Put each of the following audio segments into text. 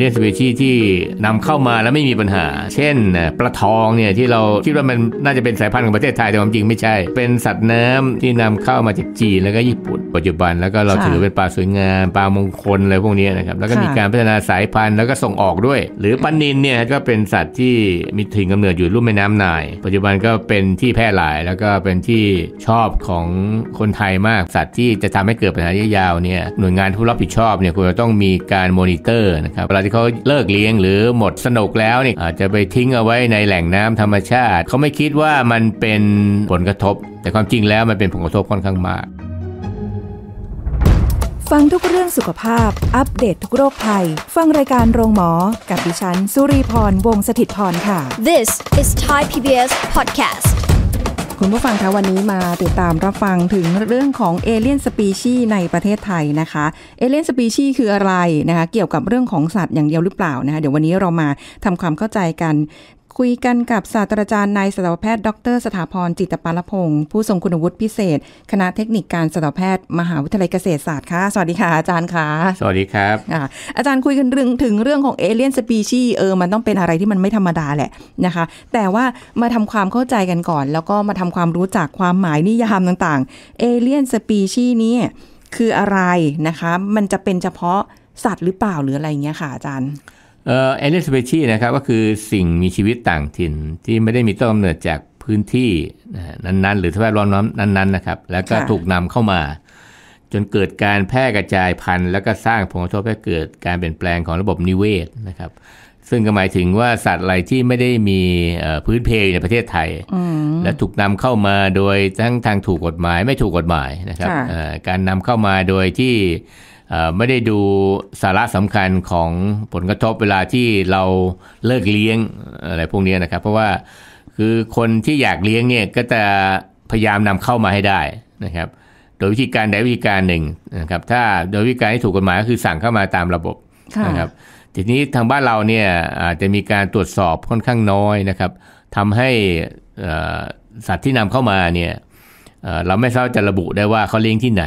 เรียสเปชีที่นำเข้ามาแล้วไม่มีปัญหา เช่นปลาทองเนี่ยที่เราคิดว่ามันน่าจะเป็นสายพันธุ์ของประเทศไทยแต่ความจริงไม่ใช่ เป็นสัตว์น้ำที่นำเข้ามาจากจีนแล้วก็ญี่ปุ่นปัจจุบันแล้วก็เราถือเป็นปลาสวยงามปลามงคลอะไรพวกนี้นะครับแล้วก็มีการพัฒนาสายพันธุ์แล้วก็ส่งออกด้วย หรือปันนินเนี่ยก็เป็นสัตว์ที่มีถิ่นกำเนิดอยู่รุ่มแม่น้ำนาย ปัจจุบันก็เป็นที่แพร่หลายแล้วก็เป็นที่ชอบของคนไทยมากสัตว์ที่จะทำให้เกิดปัญหารยยาวเนี่ยหน่วยงานผู้รับผิดชอบเนี่ยควรจะต้องมีการมอนิเตอร์นะครับเวลาที่เขาเลิกเลี้ยงหรือหมดสนุกแล้วนี่อาจจะไปทิ้งเอาไว้ในแหล่งน้ำธรรมชาติ เขาไม่คิดว่ามันเป็นผลกระทบแต่ความจริงแล้วมันเป็นผลกระทบค่อนข้างมาก ฟังทุกเรื่องสุขภาพอัปเดตททุกโรคภัย ฟังรายการโรงหมอ กับดิฉันสุรีพรวงศิตพรค่ะ This is Thai PBS Podcast คุณผู้ฟังคะวันนี้มาติดตามรับฟังถึงเรื่องของเอเลี่ยนสปีชีในประเทศไทยนะคะเอเลี่ยนสปีชีคืออะไรนะคะ เกี่ยวกับเรื่องของสัตว์อย่างเดียวหรือเปล่านะคะ เดี๋ยววันนี้เรามาทำความเข้าใจกันคุยกันกับศาสตราจารย์นายสัตวแพทย์ดร สถาพร จิตปาลพงศ์ผู้ทรงคุณวุฒิพิเศษ คณะเทคนิคการสัตวแพทย์มหาวิทยาลัยเกษตรศาสตร์ค่ะสวัสดีค่ะอาจารย์ค่ะสวัสดีครับ อาจารย์คุยกันเรื่องถึงเรื่องของเอเลี่ยนสปีชีเออมันต้องเป็นอะไรที่มันไม่ธรรมดาแหละนะคะ แต่ว่ามาทำความเข้าใจกันก่อน แล้วก็มาทำความรู้จักความหมายนิยามต่างๆเอเลี่ยนสปีชีนี้คืออะไรนะคะ มันจะเป็นเฉพาะสัตว์หรือเปล่าหรืออะไรเงี้ยค่ะ อาจารย์เอ่อเอเลสเปชีนะครับ ก็คือสิ่งมีชีวิตต่างถิ่นที่ไม่ได้มีต้นกำเนิดจากพื้นที่นั้นๆ หรือสภาพร้อนนั้น ๆ นะครับ แล้วก็ถูกนำเข้ามาจนเกิดการแพร่กระจายพันธุ์ แล้วก็สร้างผลกระทบให้เกิดการเปลี่ยนแปลงของระบบนิเวศนะครับ ซึ่งก็หมายถึงว่าสัตว์อะไรที่ไม่ได้มีพื้นเพในประเทศไทยและถูกนำเข้ามาโดยทั้งทางถูกกฎหมายไม่ถูกกฎหมายนะครับการนำเข้ามาโดยที่ไม่ได้ดูสาระสำคัญของผลกระทบเวลาที่เราเลิกเลี้ยงอะไรพวกนี้นะครับ เพราะว่าคือคนที่อยากเลี้ยงเนี่ยก็จะพยายามนำเข้ามาให้ได้นะครับ โดยวิธีการใดวิธีการหนึ่งนะครับถ้าโดยวิธีการที่ถูกกฎหมายก็คือสั่งเข้ามาตามระบบนะครับทีนี้ทางบ้านเราเนี่ยอาจจะมีการตรวจสอบค่อนข้างน้อยนะครับทำให้สัตว์ที่นำเข้ามาเนี่ยเราไม่ทราบจะระบุได้ว่าเขาเลี้ยงที่ไหน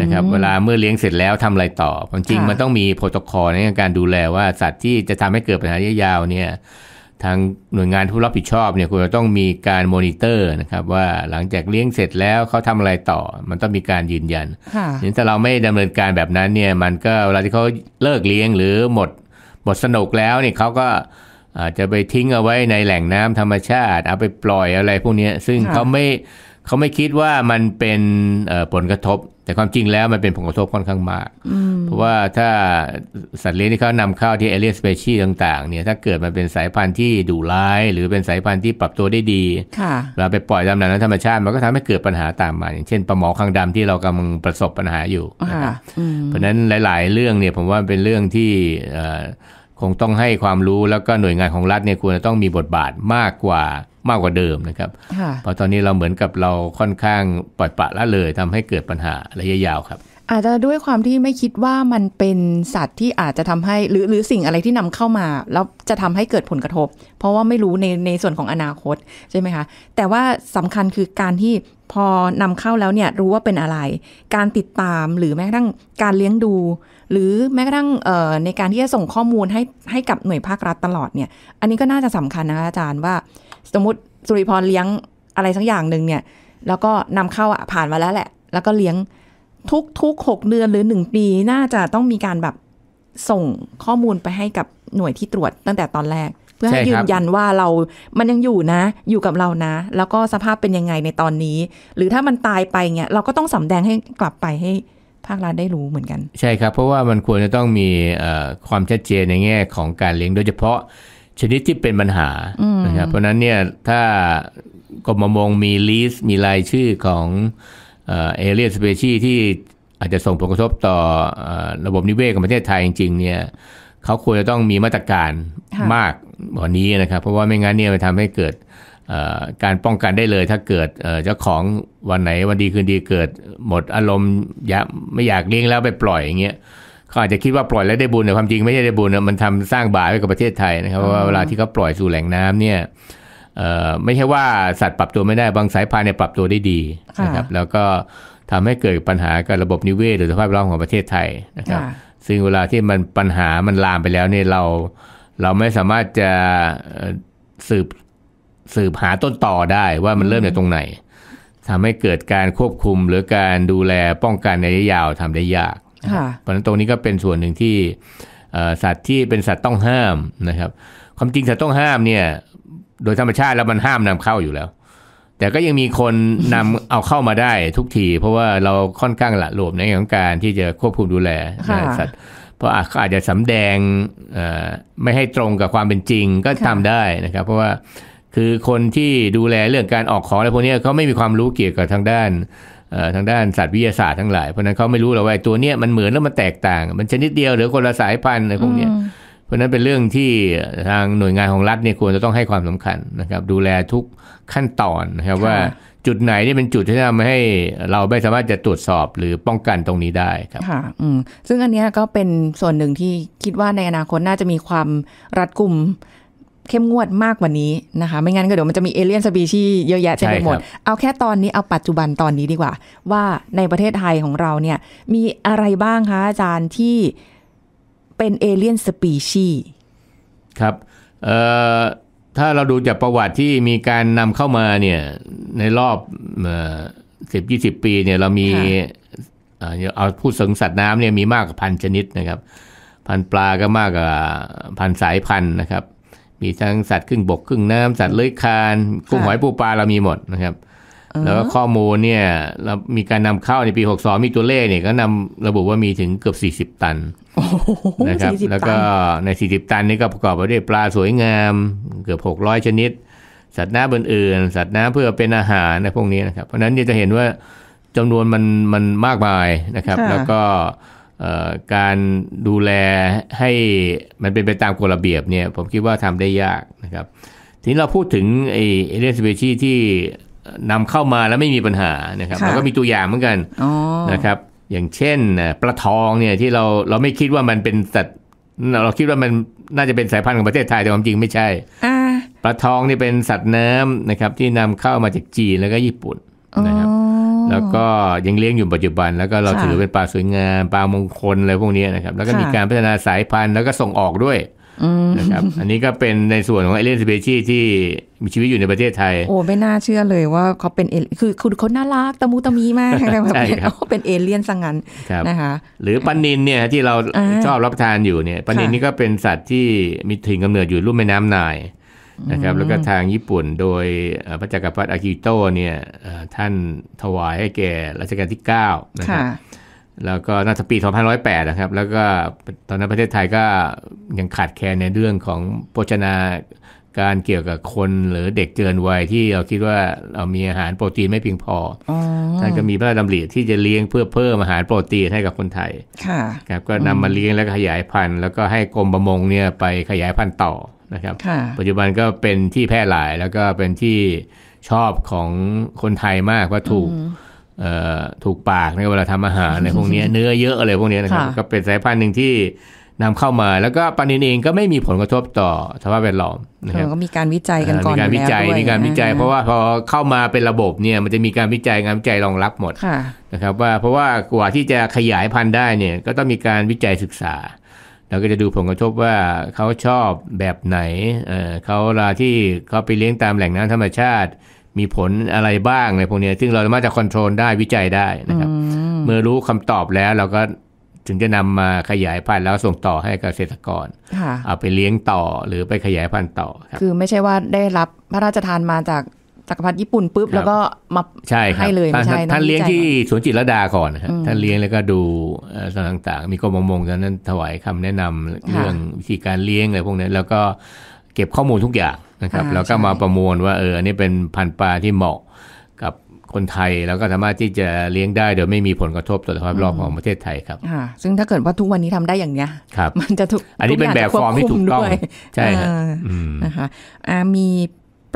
นะครับเวลาเมื่อเลี้ยงเสร็จแล้วทำอะไรต่อ จริงมันต้องมีโปรโตคอลในการดูแลว่าสัตว์ที่จะทำให้เกิดปัญหาระยะยาวเนี่ย ทางหน่วยงานผู้รับผิดชอบเนี่ยควรจะต้องมีการมอนิเตอร์นะครับ ว่าหลังจากเลี้ยงเสร็จแล้วเขาทำอะไรต่อ มันต้องมีการยืนยัน ถ้าเราไม่ดำเนินการแบบนั้นเนี่ยมันก็เวลาที่เขาเลิกเลี้ยงหรือหมดหมดสนุกแล้วเนี่ยเขาก็อาจจะไปทิ้งเอาไว้ในแหล่งน้ำธรรมชาติ เอาไปปล่อยอะไรพวกนี้ซึ่งเขาไม่เขาไม่คิดว่ามันเป็นผลกระทบแต่ความจริงแล้วมันเป็นผลกระทบค่อนข้างมากเพราะว่าถ้าสัตว์เลี้ยงที่เขานำเข้าที่เอเลียนสเปชีต่าง ๆ เนี่ยถ้าเกิดมันเป็นสายพันธุ์ที่ดุร้าย หรือเป็นสายพันธุ์ที่ปรับตัวได้ดี เราไปปล่อยตามนั้นธรรมชาติมันก็ทำให้เกิดปัญหาตามมา อย่างเช่นปลาหมอคังดำที่เรากำลังประสบปัญหาอยู่ เพราะฉะนั้นหลายๆ เรื่องเนี่ยผมว่าเป็นเรื่องที่คงต้องให้ความรู้แล้วก็หน่วยงานของรัฐเนี่ยควรจะต้องมีบทบาทมากกว่ามากกว่าเดิมนะครับเพราะตอนนี้เราเหมือนกับเราค่อนข้างปล่อยปะละเลยทำให้เกิดปัญหาระยะยาวครับ อาจจะด้วยความที่ไม่คิดว่ามันเป็นสัตว์ที่อาจจะทำให้หรือหรือสิ่งอะไรที่นำเข้ามา แล้วจะทำให้เกิดผลกระทบ เพราะว่าไม่รู้ในในส่วนของอนาคต ใช่ไหมคะแต่ว่าสำคัญคือการที่พอนำเข้าแล้วเนี่ยรู้ว่าเป็นอะไร การติดตามหรือแม้กระทั่งการเลี้ยงดู หรือแม้กระทั่งเออ่ในการที่จะส่งข้อมูลให้ให้กับหน่วยภาครัฐตลอดเนี่ยอันนี้ก็น่าจะสำคัญนะคะอาจารย์ว่าสมมติสุริพรเลี้ยงอะไรสักอย่างหนึ่งเนี่ย แล้วก็นำเข้าอ่ะผ่านมาแล้วแหละ แล้วก็เลี้ยงทุกทุกหกเดือนหรือหนึ่งปี น่าจะต้องมีการแบบส่งข้อมูลไปให้กับหน่วยที่ตรวจตั้งแต่ตอนแรก เพื่อให้ยืนยันว่าเรามันยังอยู่นะ อยู่กับเรานะ แล้วก็สภาพเป็นยังไงในตอนนี้ หรือถ้ามันตายไปเนี่ยเราก็ต้องสำแดงให้กลับไปให้ภาครัฐได้รู้เหมือนกันใช่ครับ เพราะว่ามันควรจะต้องมีความชัดเจนในแง่ของการเลี้ยงโดยเฉพาะชนิดที่เป็นปัญหานะครับเพราะนั้นเนี่ยถ้ากรมประมงมีลิสต์มีรายชื่อของเอเรียสเปชีที่อาจจะส่งผลกระทบต่อระบบนิเวศของประเทศไทยจริงๆเนี่ยเขาควรจะต้องมีมาตรการมากกว่านี้นะครับ เพราะว่าไม่งั้นเนี่ยมันทำให้เกิด การป้องกันได้เลยถ้าเกิดเจ้าของวันไหนวันดีคืนดีเกิดหมดอารมณ์ไม่อยากเลี้ยงแล้วไปปล่อยอย่างเงี้ยขาอาจจะคิดว่าปล่อยแล้วได้บุญแต่ความจริงไม่ใช่ได้บุญมันทำสร้างบาปให้กับประเทศไทยนะครับว่าเวลาที่เขาปล่อยสู่แหล่งน้ำเนี่ยไม่ใช่ว่าสัตว์ปรับตัวไม่ได้ บางสายพันธุ์เนี่ยปรับตัวได้ดี นะครับ แล้วก็ทำให้เกิดปัญหากับระบบนิเวศ หรือสภาพร่างอของประเทศไทยนะครับซึ่งเวลาที่มันปัญหามันลามไปแล้วเนี่ยเรา เราไม่สามารถจะสืบสืบหาต้นต่อได้ว่ามันเริ่มจากตรงไหน ทำให้เกิดการควบคุมหรือการดูแลป้องกันในระยะยาวทำได้ยากเพราะฉะนั้นตรงนี้ก็เป็นส่วนหนึ่งที่สัตว์ที่เป็นสัตว์ต้องห้ามนะครับ ความจริงสัตว์ต้องห้ามเนี่ย โดยธรรมชาติแล้วมันห้ามนำเข้าอยู่แล้ว แต่ก็ยังมีคนนำเอาเข้ามาได้ ทุกทีเพราะว่าเราค่อนข้างละหลบมในเรื่องของการที่จะควบคุมดูแลสัตว์ เพราะอาจจะสำแดงไม่ให้ตรงกับความเป็นจริงก็ทำได้นะครับ เพราะว่าคือคนที่ดูแลเรื่องการออกของอะไรพวกนี้เขาไม่มีความรู้เกี่ยวกับทางด้านทางด้านสัตว์วิทยาศาสตร์ทั้งหลายเพราะนั้นเขาไม่รู้หรอกว่าตัวเนี้ยมันเหมือนแล้วมันแตกต่าง มันชนิดเดียวหรือคนละสายพันธุ์อะไรพวกเนี้ยเพราะนั้นเป็นเรื่องที่ทางหน่วยงานของรัฐเนี่ยควรจะต้องให้ความสำคัญนะครับ ดูแลทุกขั้นตอนนะครับว่าจุดไหนนี่เป็นจุดที่ทำให้เราไม่สามารถจะตรวจสอบหรือป้องกันตรงนี้ได้ครับค่ะอืมซึ่งอันนี้ก็เป็นส่วนหนึ่งที่คิดว่าในอนาคตน่าจะมีความรัดกุมเข้มงวดมากกว่านี้นะคะไม่งั้นก็เดี๋ยวมันจะมีเอเลี่ยนสปีชีเยอะแยะเต็มไปหมด เอาแค่ตอนนี้เอาปัจจุบันตอนนี้ดีกว่า ว่าในประเทศไทยของเราเนี่ยมีอะไรบ้างคะอาจารย์ที่เป็นเอเลี่ยนสปีชีครับเอ่อถ้าเราดูจากประวัติที่มีการนำเข้ามาเนี่ยในรอบสิบยี่สิบปีเนี่ยเรามีเอาพูดสงสัตว์น้ำเนี่ยมีมากกว่าพันชนิดนะครับ พันปลาก็มากกว่าพันสายพันธุ์นะครับมีทั้งสัตว์ครึ่งบกครึ่งน้ำสัตว์เลื้อยคานกุ้งหอยปูปลาเรามีหมดนะครับ แล้วข้อมูลเนี่ย เรามีการนำเข้าในปี 62 มีตัวเลขเนี่ยก็นำระบุว่ามีถึงเกือบ 40 ตันนะครับ แล้วก็ใน 40 ตันนี้ก็ประกอบไปด้วยปลาสวยงาม เกือบ 600 ชนิด สัตว์น้ำอื่นๆสัตว์น้ำเพื่อเป็นอาหารในพวกนี้นะครับ เพราะนั้นเนี่ยจะเห็นว่าจำนวนมันมันมากมายนะครับ แล้วก็การดูแลให้ มันเป็นไปตามกฎระเบียบเนี่ย ผมคิดว่าทำได้ยากนะครับ ทีนี้เราพูดถึงไอเรียสเปชีที่นำเข้ามาแล้วไม่มีปัญหานะครับล้วก็มีตัวอย่างเหมือนกันนะครับอย่างเช่นปลาทองเนี่ยที่เราเราไม่คิดว่ามันเป็นสัตว์เราคิดว่ามันน่าจะเป็นสายพันธุ์ของประเทศไทย แต่ความจริงไม่ใช่ปลาทองนี่เป็นสัตว์น้ำนะครับที่นำเข้ามาจากจีนแล้วก็ญี่ปุ่นนะครับแล้วก็ยังเลี้ยงอยู่ปัจจุบันแล้วก็เราถือเป็นปลาสวยงามปลามงคลอะไรพวกนี้นะครับแล้วก็มีการพัฒนาสายพันธุ์ แล้วก็ส่งออกด้วยนะครับอันนี้ก็เป็นในส่วนของเอเลียนสเปชีที่มีชีวิตอยู่ในประเทศไทยโอ้ไม่น่าเชื่อเลยว่าเขาเป็นเอคือคือเขาน่ารักตะมูตะมีมากใช่ครบบเป็นเอเลี่ยนสังงานนะคะหรือปนินเนี่ยที่เราชอบรับประทานอยู่เนี่ยปนินนี่ก็เป็นสัตว์ที่มีถิ่นกำาเนิดอยู่รุ่มแม่น้ำนายนะครับแล้วก็ทางญี่ปุ่นโดยพระจักรพรรดิอากิโตะเนี่ยท่านถวายให้แก่รัชกาลที่9นะครับแล้วก็น่าจะปี2508นะครับแล้วก็ตอนนั้นประเทศไทยก็ยังขาดแคลนในเรื่องของโภชนาการเกี่ยวกับคนหรือเด็กเกินวัยที่เราคิดว่าเรามีอาหารโปรตีนไม่เพียงพอท่านก็มีพระราชดำริที่จะเลี้ยงเพื่อเพิ่มอาหารโปรตีนให้กับคนไทยคครับก็นำมาเลี้ยงแล้วก็ขยายพันธุ์ แล้วก็ให้กรมประมงเนี่ยไปขยายพันธุ์ต่อนะครับปัจจุบันก็เป็นที่แพร่หลายแล้วก็เป็นที่ชอบของคนไทยมากว่าถูกถูกปากในเวลาทำอาหารในพวกนี้เนื้อเยอะอะไรพวกนี้นะครับก็เป็นสายพันธุ์หนึ่งที่นำเข้ามา แล้วก็ปานินเองก็ไม่มีผลกระทบต่อสภาพแวดล้อมนะครับก็มีการวิจัยกันก่อนมีการวิจัยมีการวิจัยเพราะว่าพอเข้ามาเป็นระบบเนี่ยมันจะมีการวิจัยงานวิจัยรองรับหมดนะครับว่าเพราะว่ากว่าที่จะขยายพันธุ์ได้เนี่ยก็ต้องมีการวิจัยศึกษาเราก็จะดูผลกระทบว่าเขาชอบแบบไหนเเขาลาที่เขาไปเลี้ยงตามแหล่งน้ำธรรมชาติมีผลอะไรบ้างในพวกนี้ ซึ่งเราสามารถจะควบคุมได้วิจัยได้นะครับ เมื่อรู้คำตอบแล้วเราก็ถึงจะนำมาขยายพันธุ์แล้วส่งต่อให้เกษตรกร เอาไปเลี้ยงต่อหรือไปขยายพันธุ์ต่อคคือไม่ใช่ว่าได้รับพระราชทานมาจากจักรพรรดิญี่ปุ่นปุ๊บแล้วก็มาใช่ให้เลยไม่ใช่ท่านเลี้ยงที่สวนจิตรดาก่อนนะครับท่านเลี้ยงแล้วก็ดูสารต่างๆ มีกรมมงตอนนั้นถวายคำแนะนำเรื่องวิธีการเลี้ยงอะไรพวกนี้แล้วก็เก็บข้อมูลทุกอย่างนะครับ แล้วก็มาประมวลว่าเอออันนี้เป็นพันธุ์ปลาที่เหมาะกับคนไทยแล้วก็สามารถที่จะเลี้ยงได้ โดยไม่มีผลกระทบต่อสภาพรอบของประเทศไทยครับซึ่งถ้าเกิดว่าทุกวันนี้ทำได้อย่างเนี้ยมันจะถูกอันนี้เป็นแบบฟอร์มที่ถูกต้องใช่นะคะมี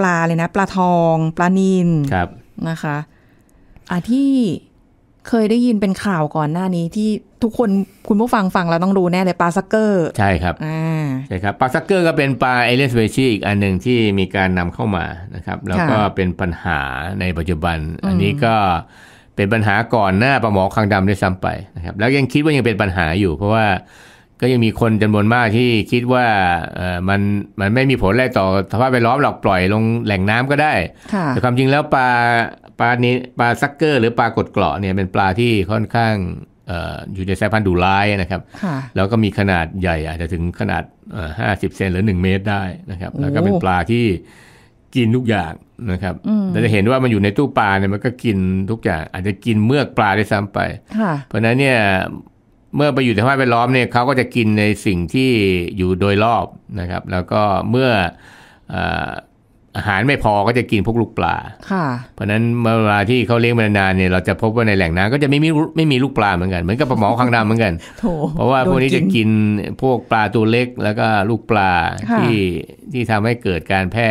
ปลาเลยนะปลาทองปลานินครับนะคะอ่ะที่เคยได้ยินเป็นข่าวก่อนหน้านี้ที่ทุกคนคุณผู้ฟังฟังเราต้องรู้แน่เลยปลาซักเกอร์ ใช่ครับใช่ครับปลาซักเกอร์ก็เป็นปลาเอเลสเวชีอีกอันหนึ่งที่มีการนำเข้ามานะครับ แล้วก็เป็นปัญหาในปัจจุบัน อันนี้ก็เป็นปัญหาก่อนหน้าปลาหมอคังดำด้วยซ้ำไปนะครับ แล้วยังคิดว่ายังเป็นปัญหาอยู่เพราะว่าก็ยังมีคนจำนวนมากที่คิดว่ามันมันไม่มีผลอะไรต่อสภาพแวดล้อมหรอกปล่อยลงแหล่งน้ำก็ได้ แต่ความจริงแล้วปลาปลานี้ปลาซักเกอร์หรือปลากดเกราะเนี่ยเป็นปลาที่ค่อนข้างอยู่ในสายพันธุ์ดุร้ายนะครับแล้วก็มีขนาดใหญ่ อาจจะถึงขนาดห้าสิบเซนหรือหนึ่งเมตรได้นะครับ แล้วก็เป็นปลาที่กินทุกอย่างนะครับเราจะเห็นว่ามันอยู่ในตู้ปลาเนี่ยมันก็กินทุกอย่าง อาจจะกินเมือกปลาได้ซ้ำไปเพราะนั้นเนี่ยเมื่อไปอยู่ในสภาพแวดล้อมเนี่ยเขาก็จะกินในสิ่งที่อยู่โดยรอบนะครับ แล้วก็เมื่ออาหารไม่พอก็จะกินพวกลูกปลาค่ะ เพราะนั้นเวลาที่เขาเลี้ยงมานานเนี่ยเราจะพบว่าในแหล่งน้ำก็จะไม่มีไม่มีลูกปลาเหมือนกัน เหมือนกับปลาหมอคังดำเหมือนกัน เพราะว่าพวกนี้จะกินพวกปลาตัวเล็กแล้วก็ลูกปลาที่ที่ทำให้เกิดการแพร่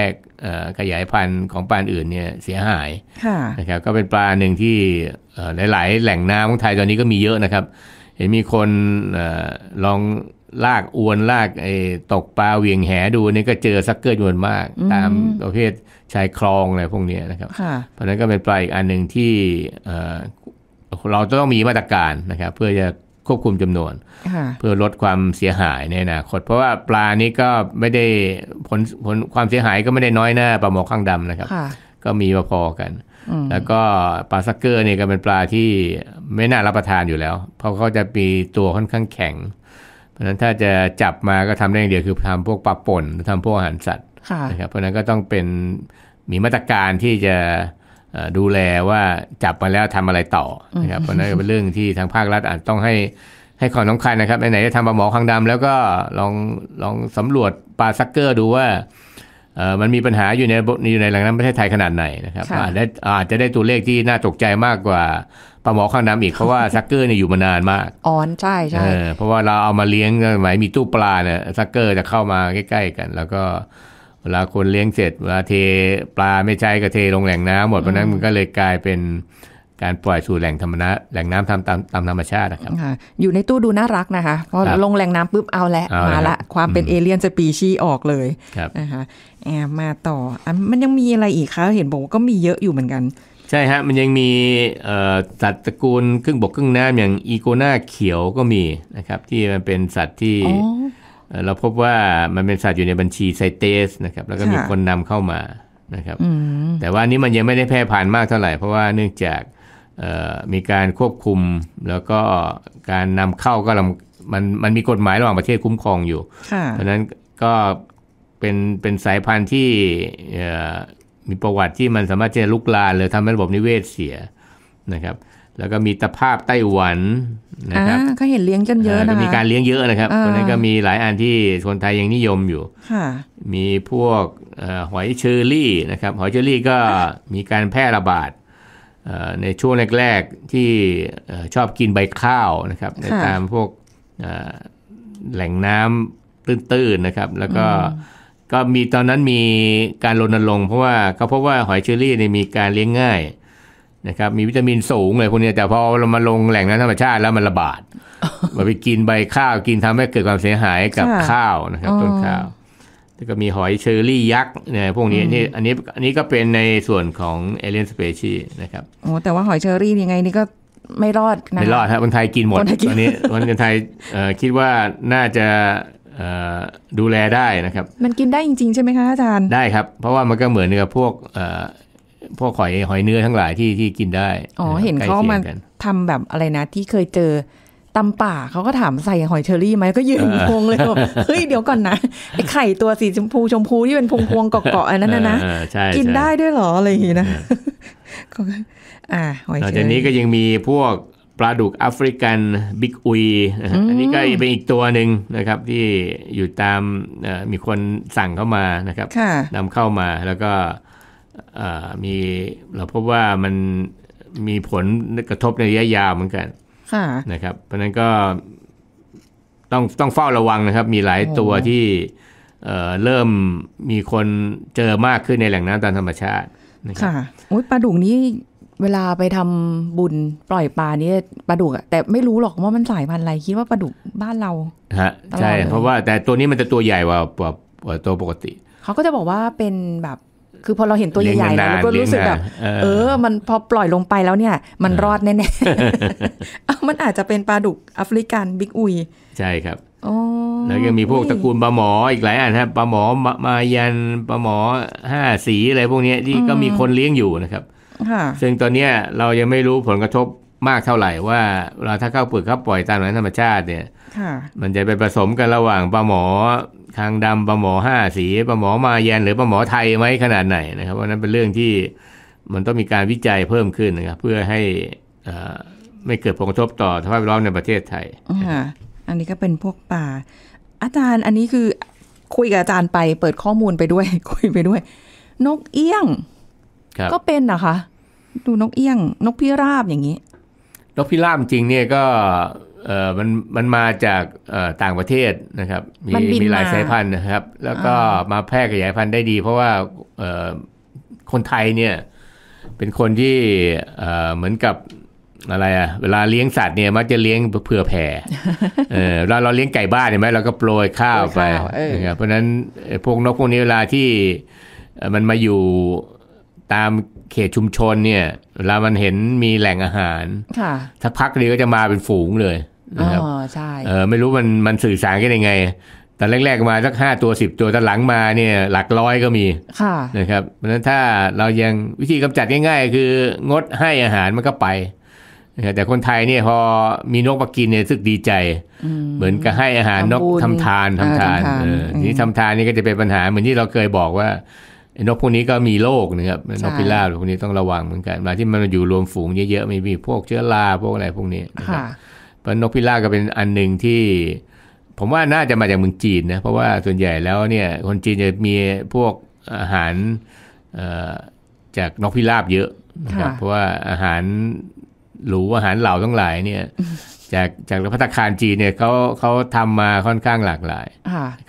ขยายพันธุ์ของปลาอื่นเนี่ยเสียหายนะครับก็เป็นปลาหนึ่งที่หลายๆแหล่งน้ำของไทยตอนนี้ก็มีเยอะนะครับเห็นมีคนอลองลากอวน ลากไอ้ตกปลาเวียงแหดูนี่ก็เจอซักเกอร์จำนวนมากตามประเภทชายคลองอะไรพวกนี้นะครับ เพราะนั้นก็เป็นปลาอีกอันหนึ่งที่เราต้องมีมาตรการ นะครับ เพื่อจะควบคุมจำนวน เพื่อลดความเสียหายในอนาคตเพราะว่าปลานี้ก็ไม่ได้ผลผลความเสียหายก็ไม่ได้น้อยหน้าปลาหมอข้างดำนะครับก็มีมาพอกันแล้วก็ปลาซักเกอร์เนี่ยก็เป็นปลาที่ไม่น่ารับประทานอยู่แล้ว เพราะเขาจะมีตัวค่อนข้างแข็ง เพราะฉะนั้นถ้าจะจับมาก็ทำได้อย่างเดียวคือทำพวกปลาป่นทำพวกอาหารสัตว์นะครับเพราะนั้นก็ต้องเป็นมีมาตรการที่จะดูแลว่าจับมาแล้วทำอะไรต่อนะครับเพราะนั้นเป็นเรื่องที่ทางภาครัฐอาจต้องให้ให้ความสำคัญนะครับไหนๆจะทำปลาหมอคังดำ แล้วก็ลองลองสำรวจปลาซักเกอร์ ดูว่ามันมีปัญหาอยู่ในอยู่ในแหล่งน้ำประเทศไทยขนาดไหนนะครับอาจจะอาจจะได้ตัวเลขที่น่าตกใจมากกว่าปลาหมอข้างน้ำอีกเพราะว่าซักเกอร์เนี่ยอยู่มานานมากอ๋อใช่ใช่ เพราะว่าเราเอามาเลี้ยงสมัยมีตู้ปลาเนี่ยซักเกอร์จะเข้ามาใกล้ๆ กัน แล้วก็ เวลาคนเลี้ยงเสร็จเวลาเทปลาไม่ใช่ก็เทลงแหล่งน้ำหมดเพราะนั้นมันก็เลยกลายเป็นการปล่อยสู่แหล่งธรรมนะแหล่งน้ำตามตามตามธรรมชาตินะครับอยู่ในตู้ดูน่ารักนะคะพอลงแหล่งน้ำปุ๊บเอาและมาละความเป็นเอเลี่ยนสปีชีออกเลยนะคะแอบมาต่ออันมันยังมีอะไรอีกคะ เห็นบอกว่าก็มีเยอะอยู่เหมือนกัน ใช่ฮะ มันยังมีสัตว์ตระกูลครึ่งบกครึ่งน้ำอย่างอีโกนาเขียวก็มีนะครับ ที่มันเป็นสัตว์ที่ เราพบว่ามันเป็นสัตว์อยู่ในบัญชีไซเตสนะครับแล้วก็มีคนนำเข้ามานะครับแต่ว่านี้มันยังไม่ได้แพร่ผ่านมากเท่าไหร่เพราะว่าเนื่องจากมีการควบคุมแล้วก็การนำเข้าก็มันมันมีกฎหมายระหว่างประเทศคุ้มครองอยู่ เพราะนั้นก็เป็นเป็นสายพันธุ์ที่มีประวัติที่มันสามารถจะลุกลามหรือทำให้ระบบนิเวศเสียนะครับ แล้วก็มีตภาพไต้หวันนะครับเขาเห็นเลี้ยงกันเยอะนะมีการเลี้ยงเยอะนะครับเพราะนั้นก็มีหลายอันที่คนไทยยังนิยมอยู่มีพวกหอยเชอรี่นะครับหอยเชอรี่ ก็มีการแพร่ระบาดในช่วงแรกๆที่ชอบกินใบข้าวนะครับในตามพวกแหล่งน้ำตื้นๆนะครับ แล้วก็ก็มีตอนนั้นมีการรณรงค์เพราะว่าเขาพบว่าหอยเชอรี่เนี่ยมีการเลี้ยงง่ายนะครับมีวิตามินสูงเลยพวกนี้แต่พอเรามาลงแหล่งน้ำธรรมชาติแล้วมันระบาดมาไปกินใบข้าวกินทำให้เกิดความเสียหายกับข้าวนะครับต้นข้าวแล้วก็มีหอยเชอรี่ยักษ์เนี่ยพวกนี้นี่อันนี้อันนี้ก็เป็นในส่วนของเอเลียนสเปชีนะครับโอ้แต่ว่าหอยเชอรี่ยังไงนี่ก็ไม่รอดนะ ไม่รอดครับคนไทยกินหมดตอนนี้คนไทยคิดว่าน่าจะดูแลได้นะครับ มันกินได้จริงๆใช่ไหมคะอาจารย์ได้ครับ เพราะว่ามันก็เหมือนกับพวกพวกหอยหอยเนื้อทั้งหลายที่ที่กินได้อ๋อเห็นเขามาทำแบบอะไรนะที่เคยเจอตำป่าเขาก็ถามใส่หอยเชอรี่ไหมก็ยืนวงเลยแบบเฮ้ย เดี๋ยวก่อนนะไอไข่ตัวสีชมพูชมพูที่เป็นพวงพวงเกาะๆอันนั้นนะกินได้ด้วยหรอ อะไรอย่างงี้นะ อ่าหอยเชอรี่ตอนจากนี้ก็ยังมีพวกปลาดุกแอฟริกัน บิ๊กอุยอันนี้ก็เป็นอีกตัวหนึ่งนะครับ ที่อยู่ตามมีคนสั่งเข้ามานะครับนำเข้ามา แล้วก็มีเราพบว่ามันมีผลกระทบในระยะยาวเหมือนกันนะครับเพราะนั้นก็ต้องต้องเฝ้าระวังนะครับ มีหลายตัวที่เเริ่มมีคนเจอมากขึ้นในแหล่งน้ำตามธรรมชาติค่ะโอ้ยปลาดุกนี้เวลาไปทำบุญปล่อยปลานี่ปลาดุกอะแต่ไม่รู้หรอกว่ามันสายพันธุ์อะไร คิดว่าปลาดุกบ้านเราฮะใช่เพราะว่าแต่ตัวนี้มันจะตัวใหญ่กว่าตัวปกติ เขาก็จะบอกว่าเป็นแบบคือพอเราเห็นตัวใหญ่ๆแล้วก็รู้สึกแบบเออมันพอปล่อยลงไปแล้วเนี่ย มันรอดแน่ๆมันอาจจะเป็นปลาดุกแอฟริกันบิ๊กอุยใช่ครับแล้วยังมีพวกตระกูลปลาหมออีกหลายอันครับปลาหมอมายันปลาหมอห้าสีอะไรพวกนี้ที่ก็มีคนเลี้ยงอยู่นะครับซึ่งตอนนี้เรายังไม่รู้ผลกระทบมากเท่าไหร่ว่าเราถ้าเข้าเปลือกเข้าปล่อยตามนั้นธรรมชาติเนี่ยมันจะไปผสมกันระหว่างปลาหมอทางดำประหมอห้าสีประหมอมาแยนหรือประหมอไทยไหมขนาดไหน นะครับ เพราะนั้นเป็นเรื่องที่มันต้องมีการวิจัยเพิ่มขึ้นนะครับเพื่อให้อไม่เกิดผลกระทบต่อสภาพแวดล้อมในประเทศไทยอันนี้ก็เป็นพวกป่า อาจารย์อันนี้คือคุยกับอาจารย์ไปเปิดข้อมูลไปด้วย คุยไปด้วย นกเอี้ยงก็เป็นนะคะ ดูนกเอี้ยงนกพิราบอย่างนี้ นกพิราบจริงเนี่ยก็เออมันมันมาจากต่างประเทศนะครับ มีมีหลายสายพันธุ์นะครับ แล้วก็มาแพร่ขยายพันธุ์ได้ดี เพราะว่าคนไทยเนี่ย เป็นคนที่เหมือนกับอะไรอะเวลาเลี้ยงสัตว์เนี่ยมักจะเลี้ยงเผื่อแผ่เออเราเราเลี้ยงไก่บ้านเห็นไหมเราก็โปรยข้าวไป เพราะนั้นพวกนกพวกนี้เวลาที่มันมาอยู่ตามเขตชุมชนเนี่ยเรามันเห็นมีแหล่งอาหารค่ะสักพักเดียวก็จะมาเป็นฝูงเลยนะครับอ๋อใช่เออไม่รู้มันมันสื่อสารกันยังไง แต่แรกๆมาสักห้าตัวสิบตัวแต่หลังมาเนี่ย หลักร้อยก็มีค่ะนะครับเพราะฉะนั้นถ้าเรายังวิธีกำจัดง่าย ๆ คืองดให้อาหารมันก็ไป แต่คนไทยเนี่ยพอมีนกมากินเนี่ยสึกดีใจ เหมือนกับให้อาหารนกทำทานทำทานนี้ทำทานนี่ก็จะเป็นปัญหาเหมือนที่เราเคยบอกว่านกพวกนี้ก็มีโรคนะครับนกพิราบพวกนี้ต้องระวังเหมือนกันเวลาที่มันอยู่รวมฝูงเยอะๆมีมีพวกเชื้อราพวกอะไรพวกนี้นะครับเพราะนกพิราบก็เป็นอันหนึ่งที่ ผมว่าน่าจะมาจากเมืองจีนนะเพราะว่าส่วนใหญ่แล้วเนี่ยคนจีนจะมีพวกอาหารจากนกพิราบเยอะนะครับเพราะว่าอาหารหรูอาหารเหล่าทั้งหลายเนี่ยจากจากพัตคารจีนเนี่ยเขาเขาทำมาค่อนข้างหลากหลาย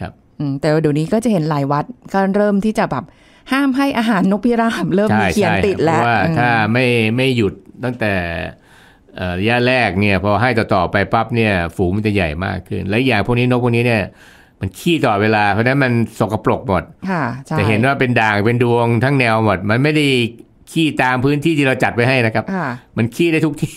ครับแต่เดี๋ยวนี้ก็จะเห็นหลายวัดก็เริ่มที่จะแบบห้ามให้อาหารนกพิราบเริ่มมีเขียนติดแล้วว่าถ้าไม่ไม่หยุดตั้งแต่ระยะแรกเนี่ยพอให้ต่อไปปั๊บเนี่ยฝูงมันจะใหญ่มากขึ้น และอย่างพวกนี้นกพวกนี้เนี่ย มันขี้ต่อเวลา เพราะนั้นมันสกปรกหมดตะเห็นว่าเป็นด่างเป็นดวงทั้งแนวหมด มันไม่ได้ขี้ตามพื้นที่ที่เราจัดไว้ให้นะครับ มันขี้ได้ทุกที่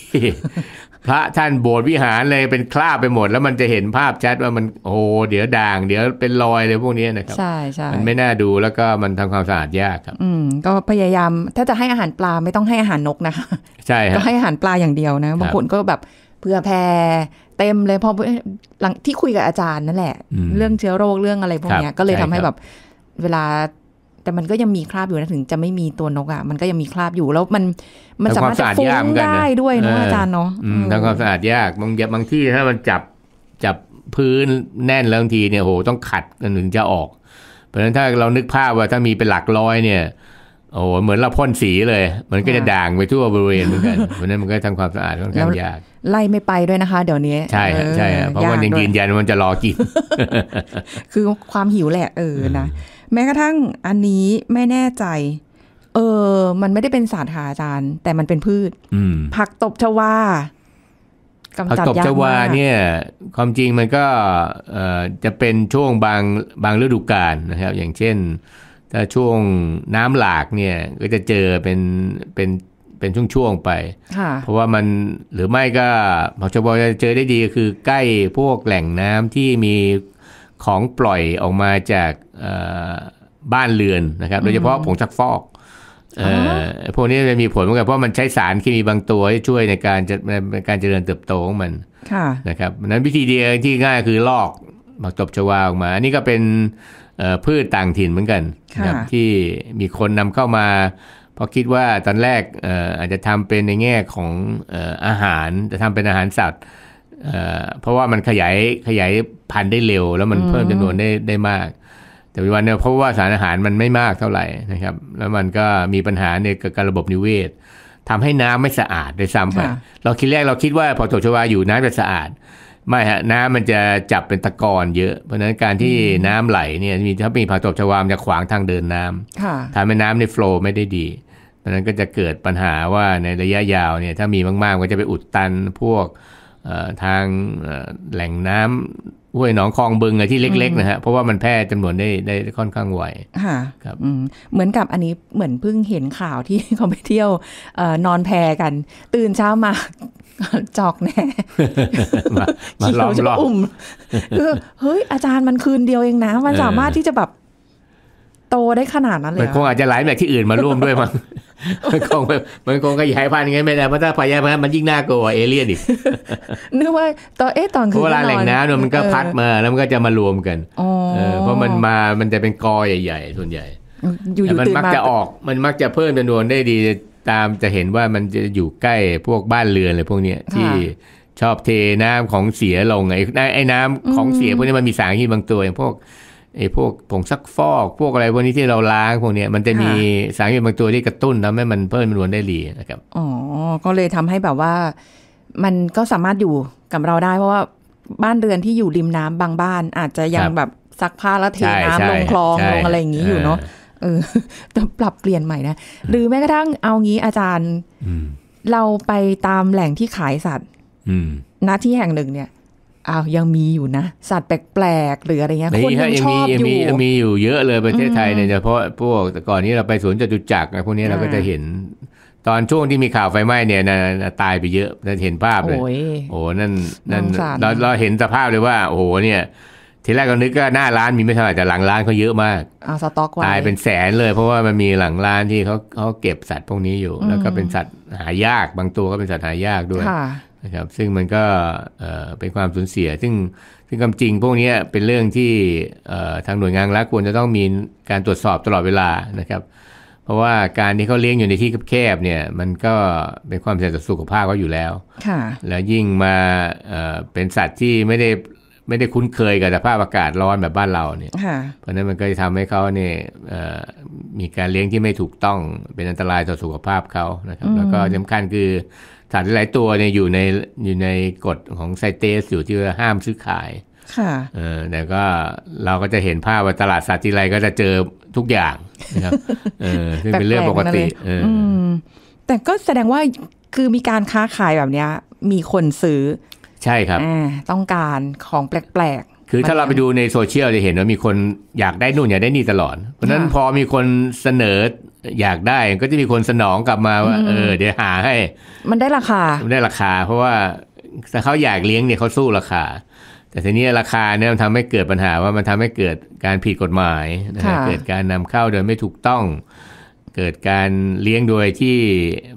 พระท่านโบสถ์วิหารเลยเป็นคราบไปหมด แล้วมันจะเห็นภาพชัดว่ามันโอ้เดี๋ยวด่างเดี๋ยวเป็นรอยเลยพวกนี้นะครับใช่ใช่มันไม่น่าดูแล้วก็มันทำความสะอาดยากครับ อืม ก็พยายาม ถ้าจะให้อาหารปลาไม่ต้องให้อาหารนกนะใช่ก็ให้อาหารปลาอย่างเดียวนะบางคนก็แบบเพื่อแพรเต็มเลยพอหลังที่คุยกับอาจารย์นั่นแหละ เรื่องเชื้อโรคเรื่องอะไรพวกนี้ก็เลยทำให้แบบเวลาแต่มันก็ยังมีคราบอยู่นะถึงจะไม่มีตัวนกอะ่ะมันก็ยังมีคราบอยู่ แล้วมันมันสามารถจะฟุ้งได้ด้วยนะอาจารย์เนาะทำความสะอาดยากบางบางที่ถ้ามันจับจับพื้นแน่นแล้วบางทีเนี่ยโห ต้องขัดกันถึงจะออก เพราะฉะนั้นถ้าเรานึกภาพว่าถ้ามีเป็นหลักร้อยเนี่ย โอ้โหเหมือนเราพ่นสีเลย มันก็จะด่างไปทั่วบริเวณ เหมือนกันเพราะนั้นมันก็ทำความสะอาดค่อนข้างยาก ไล่ไม่ไปด้วยนะคะเดี๋ยวนี้ ใช่ใช่เพราะว่ายังยืนยันมันจะรอกินคือความหิวแหละ เออนะแม้กระทั่งอันนี้ไม่แน่ใจ เออ มันไม่ได้เป็นศาสตร์หาอาจารย์ แต่มันเป็นพืชผักตบชวา ผักตบชวาเนี่ย ความจริงมันก็จะเป็นช่วงบางบางฤดูกาลนะครับ อย่างเช่นถ้าช่วงน้ำหลากเนี่ย ก็จะเจอเป็นเป็นเป็นช่วงๆไปเพราะว่ามันหรือไม่ก็ผักชวาจะเจอได้ดีก็คือ ใกล้พวกแหล่งน้ำที่มีของปล่อยออกมาจากบ้านเรือนนะครับ โดยเฉพาะผงซักฟอกออพวกนี้จะมีผลเหมือนกันเพราะมันใช้สารเคมีบางตัวช่วยในการจะในการเจริญเติบโตของมันนะครับนั้นวิธีเดียวที่ง่ายคือลอกผักตบชวาออกมาอันนี้ก็เป็นพืชต่างถิ่นเหมือนกันที่มีคนนำเข้ามาเพราะคิดว่าตอนแรกอาจจะทำเป็นในแง่ของอาหารจะทำเป็นอาหารสัตว์เพราะว่ามันขยายขยายพันธุ์ได้เร็วแล้วมันเพิ่มจำนวนได้ได้มากแต่วันเนี่ยเพราะว่าสารอาหารมันไม่มากเท่าไหร่นะครับ แล้วมันก็มีปัญหาในการระบบนิเวศ ทำให้น้ำไม่สะอาดด้วยซ้ำไปเราคิดแรกเราคิดว่าพอตกชวาอยู่น้ำจะสะอาดไม่ฮะน้ำมันจะจับเป็นตะกอนเยอะเพราะฉะนั้นการที่น้ำไหลเนี่ยมีถ้ามีผักตบชวามจะขวางทางเดินน้ำทำให้น้ำในโฟล์ไม่ได้ดีเพราะนั้นก็จะเกิดปัญหาว่าในระยะยาวเนี่ยถ้ามีมากๆก็จะไปอุดตันพวกทางแหล่งน้ำห้วยหนองคลองบึงอะที่เล็กๆนะฮะเพราะว่ามันแพร่จำนวนได้ได้ค่อนข้างไวค่ะครับเหมือนกับอันนี้เหมือนเพิ่งเห็นข่าวที่เขาไปเที่ยวนอนแพกัน ตื่นเช้ามาจอกแน่มาล้อมรอบคือเฮ้ยอาจารย์มันคืนเดียวเองนะมันสามารถที่จะแบบโตได้ขนาดนั้นเลยมันคงอาจจะหลายแบบที่อื่นมาร่วมด้วยมั้งมันคงมันคงขยายพันธุ์งั้นไม่ได้เพราะถ้าขยายพันธุ์มันยิ่งน่ากลัวเอเลี่ยนอีกนึกว่าตอนเอ๊ะตอนคือเวลาแหล่งน้ำมันก็พัดมาแล้วมันก็จะมารวมกันเพราะมันมามันจะเป็นกอใหญ่ๆส่วนใหญ่อยู่มันมักจะออก มันมักจะเพิ่มจำนวนได้ดีตามจะเห็นว่ามันจะอยู่ใกล้พวกบ้านเรือนอะไรพวกเนี้ยที่ชอบเทน้ำของเสียลงไอ้ไอ้น้ำของเสียพวกนี้มันมีสารที่บางตัวอย่างพวกไอ้พวกผงซักฟอก พวกอะไรพวกนี้ที่เราล้างพวกนี้มันจะมีสารเคมีบางตัวที่กระตุ้นทำให้มันเพิ่มจำนวนได้ดีนะครับอ๋อ ก็เลยทำให้แบบว่า มันก็สามารถอยู่กับเราได้เพราะว่าบ้านเรือนที่อยู่ริมน้ำบางบ้าน อาจจะยังแบบ ซักผ้าแล้วเทน้ำลงคลอง ลงอะไรอย่างนี้อยู่เนาะเออ้องปรับเปลี่ยนใหม่นะหรือแม้กระทั่งเอางี้อาจารย์เราไปตามแหล่งที่ขายสัตว์ณที่แห่งหนึ่งเนี่ยอ้าวยังมีอยู่นะ สัตว์แปลกๆหรืออะไรเงี้ยคนยังชอบอยู่ยังมีอยู่เยอะเลยประเทศไทยเนี่ยเพราะพวกแต่ก่อนนี้เราไปสวนจตุจักรพวกนี้เราก็จะเห็น ตอนช่วงที่มีข่าวไฟไหม้เนี่ยนะตายไปเยอะเราเห็นภาพเลยโอ้โหนั่นนั่นเราเราเห็นสภาพเลยว่า โอ้โหเนี่ยทีแรกก็นึกก็หน้าร้านมีไม่เท่าไหร่แต่หลังร้านเขาเยอะมากอาสต็อกไว้ตายเป็นแสนเลย เพราะว่ามันมีหลังร้านที่เขาเขาเก็บสัตว์พวกนี้อยู่แล้วก็เป็นสัตว์หายากบางตัวก็เป็นสัตว์หายากด้วยนะครับซึ่งมันก็เป็นความสูญเสียซึ่งซึ่งความจริงพวกนี้เป็นเรื่องที่ทางหน่วยงานรัฐควรจะต้องมีการตรวจสอบตลอดเวลานะครับ เพราะว่าการที่เขาเลี้ยงอยู่ในที่แคบเนี่ยมันก็เป็นความเสี่ยงต่อสุขภาพเขาอยู่แล้วค่ะแล้วยิ่งมาเป็นสัตว์ที่ไม่ได้ไม่ได้คุ้นเคยกับสภาพอากาศร้อนแบบบ้านเราเนี่ยเพราะนั้นมันก็จะทำให้เขาเนี่ยมีการเลี้ยงที่ไม่ถูกต้องเป็นอันตรายต่อสุขภาพเขานะครับแล้วก็สำคัญคือสัตว์หลายตัวเนี่ยอยู่ในอยู่ในกฎของไซเตสอยู่ที่ห้ามซื้อขาย ค่ะเออแต่ก็เราก็จะเห็นภาพว่าตลาดสัตว์ที่ไรก็จะเจอทุกอย่างนะครับเออซึ่งเป็นเรื่องปกติเออแต่ก็แสดงว่าคือมีการค้าขายแบบเนี้ย มีคนซื้อ ใช่ครับ ต้องการของแปลกคือถ้าเราไปดูในโซเชียลจะเห็นว่ามีคนอยากได้นู่นอยากได้นี่ตลอด เพราะนั้นพอมีคนเสนออยากได้ก็จะมีคนสนองกลับมาว่าเออเดี๋ยวหาให้ มันได้ราคา มันได้ราคา เพราะว่าถ้าเขาอยากเลี้ยงเนี่ยเขาสู้ราคา แต่ทีนี้ราคาเนี่ยมันทำให้เกิดปัญหาว่ามันทำให้เกิดการผิดกฎหมายนะฮะเกิดการนำเข้าโดยไม่ถูกต้อง เกิดการเลี้ยงโดยที่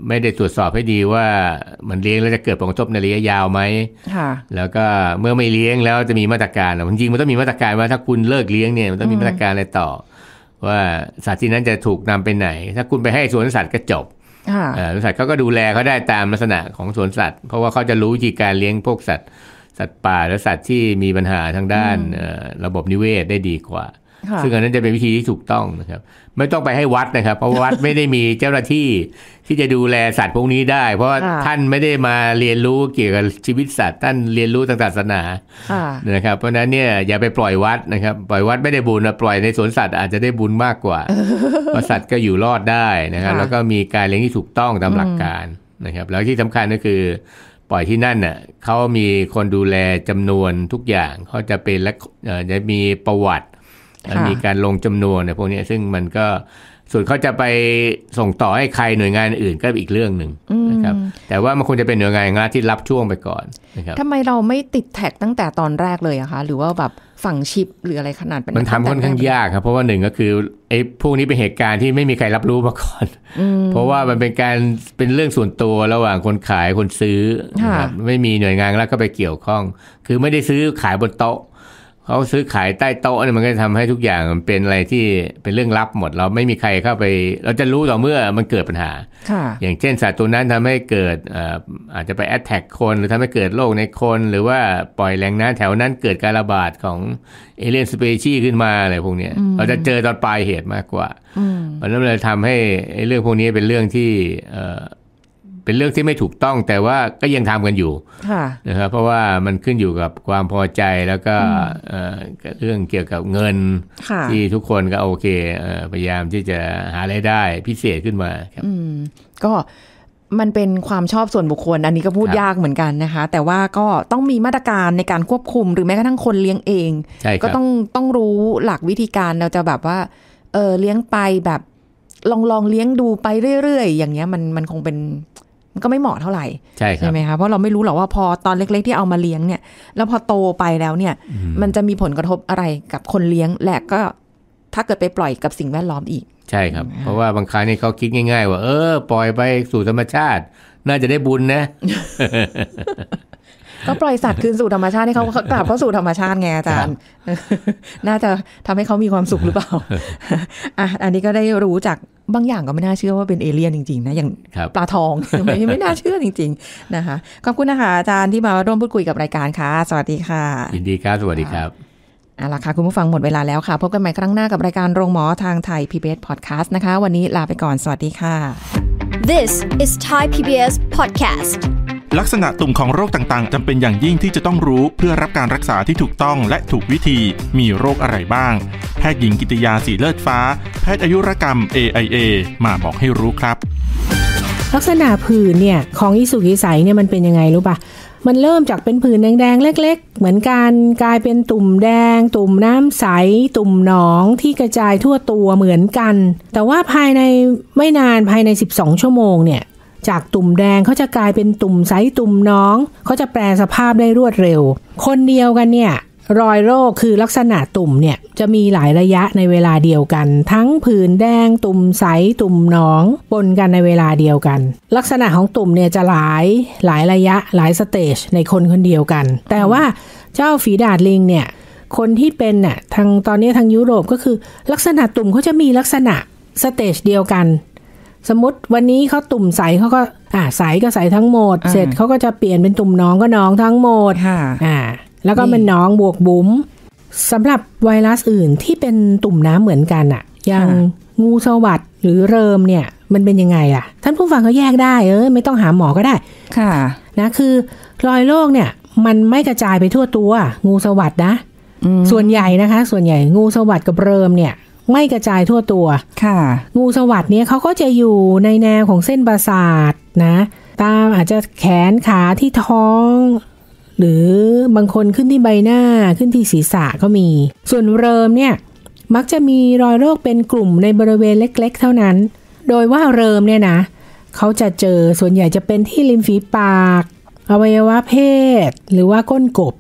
ไม่ได้ตรวจสอบให้ดีว่ามันเลี้ยง แล้วจะเกิดผลกระทบในระยะยาวไหมแล้วก็เมื่อไม่เลี้ยงแล้วจะมีมาตรการจริงมันต้องมีมาตรการว่าถ้าคุณเลิกเลี้ยงเนี่ยมันต้องมีมาตรการอะไรต่อว่าสัตว์ที่นั้นจะถูกนำไปไหน ถ้าคุณไปให้สวนสัตว์ก็จบสวนสัตว์เขาก็ดูแลเขาได้ตามลักษณะของสวนสัตว์ เพราะว่าเขาจะรู้วิธีการเลี้ยงพวกสัตว์ สัตว์ป่า และสัตว์ที่มีปัญหาทางด้านระบบนิเวศได้ดีกว่าซึ่งอันนั้นจะเป็นวิธีที่ถูกต้องนะครับไม่ต้องไปให้วัดนะครับเพราะวัดไม่ได้มีเจ้าหน้าที่ ที่จะดูแลสัตว์พวกนี้ได้ เพราะท่านไม่ได้มาเรียนรู้เกี่ยวกับชีวิตสัตว์ท่านเรียนรู้ทางศาสนานะครับเพราะนั้นเนี่ยอย่าไปปล่อยวัดนะครับปล่อยวัดไม่ได้บุญนะปล่อยในสวนสัตว์อาจจะได้บุญมากกว่าเพราะสัตว์ก็อยู่รอดได้นะครับ แล้วก็มีการเลี้ยงที่ถูกต้องตามหลักการนะครับแล้วที่สำคัญก็คือ ปล่อยที่นั่นน่ะเขามีคนดูแลจำนวนทุกอย่างเขาจะเป็นและจะมีประวัติมีการลงจำนวนเนี่ยพวกนี้ซึ่งมันก็ส่วนเขาจะไปส่งต่อให้ใครหน่วยงานอื่น ก็อีกเรื่องหนึ่งนะครับแต่ว่ามันควรจะเป็นหน่วยงานงานที่รับช่วงไปก่อนนะครับทำไมเราไม่ติดแท็กตั้งแต่ตอนแรกเลยอะคะหรือว่าแบบ ฝังชิปหรืออะไรขนาดมันทำค่อนข้างยากครับเพราะว่าหนึ่งก็คือไอ้พวกนี้เป็นเหตุการณ์ที่ไม่มีใครรับรู้มาก่อน เพราะว่ามันเป็นการเป็นเรื่องส่วนตัวระหว่างคนขายคนซื้อนะครับไม่มีหน่วยงานแล้วก็ไปเกี่ยวข้อง คือไม่ได้ซื้อขายบนโต๊ะเขาซื้อขายใต้โต๊ะเนี่ยมันก็ทำให้ทุกอย่างเป็นอะไรที่เป็นเรื่องลับหมดเราไม่มีใครเข้าไป เราจะรู้ต่อเมื่อมันเกิดปัญหา อย่างเช่นสัตว์ตัวนั้นทำให้เกิดอาจจะไปแอตแทกคนหรือทำให้เกิดโรคในคนหรือว่าปล่อยแรงน้ำแถวนั้นเกิดการระบาดของเอเลียนสเปชีขึ้นมาอะไรพวกนี้เราจะเจอตอนปลายเหตุมากกว่าเพราะนั้นเลยทำให้เรื่องพวกนี้เป็นเรื่องที่เป็นเรื่องที่ไม่ถูกต้องแต่ว่าก็ยังทำกันอยู่นะครับเพราะว่ามันขึ้นอยู่กับความพอใจแล้วก็เรื่องเกี่ยวกับเงินที่ทุกคนก็โอเคพยายามที่จะหารายได้ พิเศษขึ้นมาครับก็มันเป็นความชอบส่วนบุคคลอันนี้ก็พูดยากเหมือนกันนะคะแต่ว่าก็ต้องมีมาตรการในการควบคุม หรือแม้กระทั่งคนเลี้ยงเองก็ต้องต้องรู้หลักวิธีการเราจะแบบว่าเออเลี้ยงไปแบบ ลองลองเลี้ยงดูไปเรื่อยๆอย่างเงี้ยมันมันคงเป็นก็ไม่เหมาะ เท่าไหร่ใช่ใช่ไหมคะเพราะเราไม่รู้หรอกว่าพอตอนเล็ก ๆที่เอามาเลี้ยงเนี่ย แล้วพอโตไปแล้วเนี่ย มันจะมีผลกระทบอะไรกับคนเลี้ยงและก็ถ้าเกิดไปปล่อยกับสิ่งแวดล้อมอีก ใช่ครับ เพราะว่าบางครั้งนี่เขาคิดง่ายๆ ว่าเออ ปล่อยไปสู่ธรรมชาติ น่าจะได้บุญนะก็ปล่อยสัตว์คืนสู่ธรรมชาติให้เขากลับเข้าสู่ธรรมชาติไงอาจารย์น่าจะทำให้เขามีความสุขหรือเปล่าอ่ะอันนี้ก็ได้รู้จากบางอย่างก็ไม่น่าเชื่อว่าเป็นเอเลี่ยนจริง ๆนะอย่างปลาทองไม่ไม่น่าเชื่อจริง ๆ นะคะขอบคุณนะคะอาจารย์ที่มาร่วมพูดคุยกับรายการค่ะสวัสดีค่ะยินดีครับ สวัสดีครับเอาละค่ะคุณผู้ฟังหมดเวลาแล้วค่ะพบกันใหม่ครั้งหน้ากับรายการโรงหมอทางไทย PBS Podcast นะคะ วันนี้ลาไปก่อนสวัสดีค่ะ This is Thai PBS Podcast ลักษณะตุ่มของโรคต่างๆ จำเป็นอย่างยิ่งที่จะต้องรู้ เพื่อรับการรักษาที่ถูกต้องและถูกวิธี มีโรคอะไรบ้าง แพทย์หญิงกิตยาสีเลิศฟ้า แพทย์อายุรกรรม AIA มาบอกให้รู้ครับ ลักษณะผื่นเนี่ย ของอิสุกิใสเนี่ยมันเป็นยังไงรู้ปะะมันเริ่มจากเป็นผื่นแดง ๆ เล็ก ๆ เหมือนการกลายเป็นตุ่มแดง ตุ่มน้ำใสตุ่มหนองที่กระจายทั่วตัวเหมือนกัน แต่ว่าภายในไม่นานภายใน 12 ชั่วโมงเนี่ยจากตุ่มแดงเขาจะกลายเป็นตุ่มใสตุ่มน้องเขาจะแปลสภาพได้รวดเร็ว คนเดียวกันเนี่ยรอยโรคคือลักษณะตุ่มเนี่ยจะมีหลายระยะในเวลาเดียวกัน ทั้งผื่นแดงตุ่มใสตุ่มน้องปนกันในเวลาเดียวกัน ลักษณะของตุ่มเนี่ยจะหลายหลายระยะหลายสเตจในคนคนเดียวกัน แต่ว่าเจ้าฝีดาดลิงเนี่ยคนที่เป็นน่ะทางตอนนี้ทางยุโรปก็คือลักษณะตุ่มเขาจะมีลักษณะสเตจเดียวกันสมมติวันนี้เขาตุ่มใสเขาก็อ่า ใสก็ใสทั้งหมดเสร็จเขาก็จะเปลี่ยนเป็นตุ่มน้องก็น้องทั้งหมดอ่า แล้วก็เป็นน้องบวกบุ๋มสำหรับไวรัสอื่นที่เป็นตุ่มน้ำเหมือนกันอะอย่างงูสวัสดหรือเริมเนี่ย มันเป็นยังไงล่ะท่านผู้ฟังเขาแยกได้เออไม่ต้องหาหมอก็ได้ ค่ะ นะ คือรอยโรคเนี่ย มันไม่กระจายไปทั่วตัวงูสวัสดนะส่วนใหญ่นะคะ ส่วนใหญ่งูสวัสดกับเริมเนี่ยไม่กระจายทั่วตัว ค่ะ งูสวัสด์เนี่ยเขาก็จะอยู่ในแนวของเส้นประสาทนะ ตามอาจจะแขนขาที่ท้อง หรือบางคนขึ้นที่ใบหน้าขึ้นที่ศีรษะก็มี ส่วนเริมเนี่ยมักจะมีรอยโรคเป็นกลุ่มในบริเวณเล็ก ๆ เท่านั้น โดยว่าเริมเนี่ยนะเขาจะเจอส่วนใหญ่จะเป็นที่ริมฝีปาก อวัยวะเพศหรือว่าก้นกบ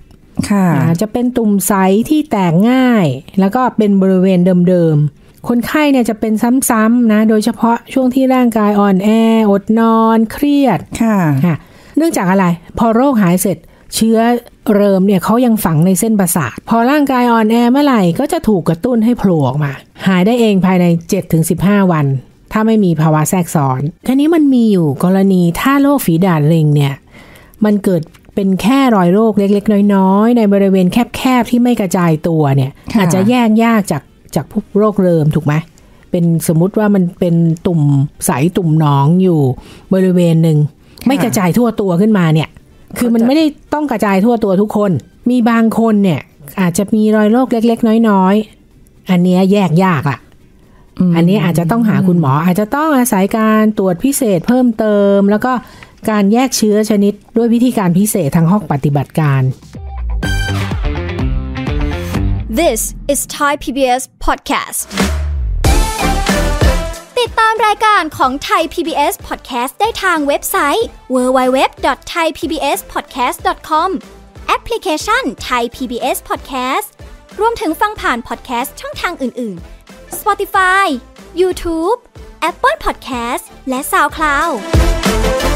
ค่ะ จะเป็นตุ่มใสที่แตกง่าย แล้วก็เป็นบริเวณเดิมๆ คนไข้เนี่ยจะเป็นซ้ำๆนะ โดยเฉพาะช่วงที่ร่างกายอ่อนแออดนอน เครียดค่ะค่ะ เนื่องจากอะไร พอโรคหายเสร็จเชื้อเริมเนี่ยเขายังฝังในเส้นประสาท พอร่างกายอ่อนแอเมื่อไหร่ก็จะถูกกระตุ้นให้โผล่ออกมา หายได้เองภายใน 7-15 วัน ถ้าไม่มีภาวะแทรกซ้อนทีนี้มันมีอยู่กรณีถ้าโรคฝีดาดลิงเนี่ยมันเกิดเป็นแค่รอยโรคเล็กๆ น้อย ๆ ในบริเวณแคบๆที่ไม่กระจายตัวเนี่ยอาจจะแยกยากจากจากพวกโรคเริมถูกไหมเป็นสมมุติว่ามันเป็นตุ่มใสตุ่มหนองอยู่บริเวณหนึ่งไม่กระจายทั่วตัวขึ้นมาเนี่ย คือมันไม่ได้ต้องกระจายทั่วตัวทุกคน มีบางคนเนี่ยอาจจะมีรอยโรคเล็ก ๆ น้อยๆอันนี้แยกยากละอันนี้อาจจะต้องหาคุณหมอ อาจจะต้องอาศัยการตรวจพิเศษเพิ่มเติมแล้วก็การแยกเชื้อชนิดด้วยวิธีการพิเศษทางห้องปฏิบัติการ This is Thai PBS podcast ติดตามรายการของ Thai PBS podcast ได้ทางเว็บไซต์ www.thaipbspodcast.com แอปพลิเคชัน Thai PBS podcast รวมถึงฟังผ่าน podcast ช่องทางอื่น ๆ Spotify YouTube Apple podcast และ SoundCloud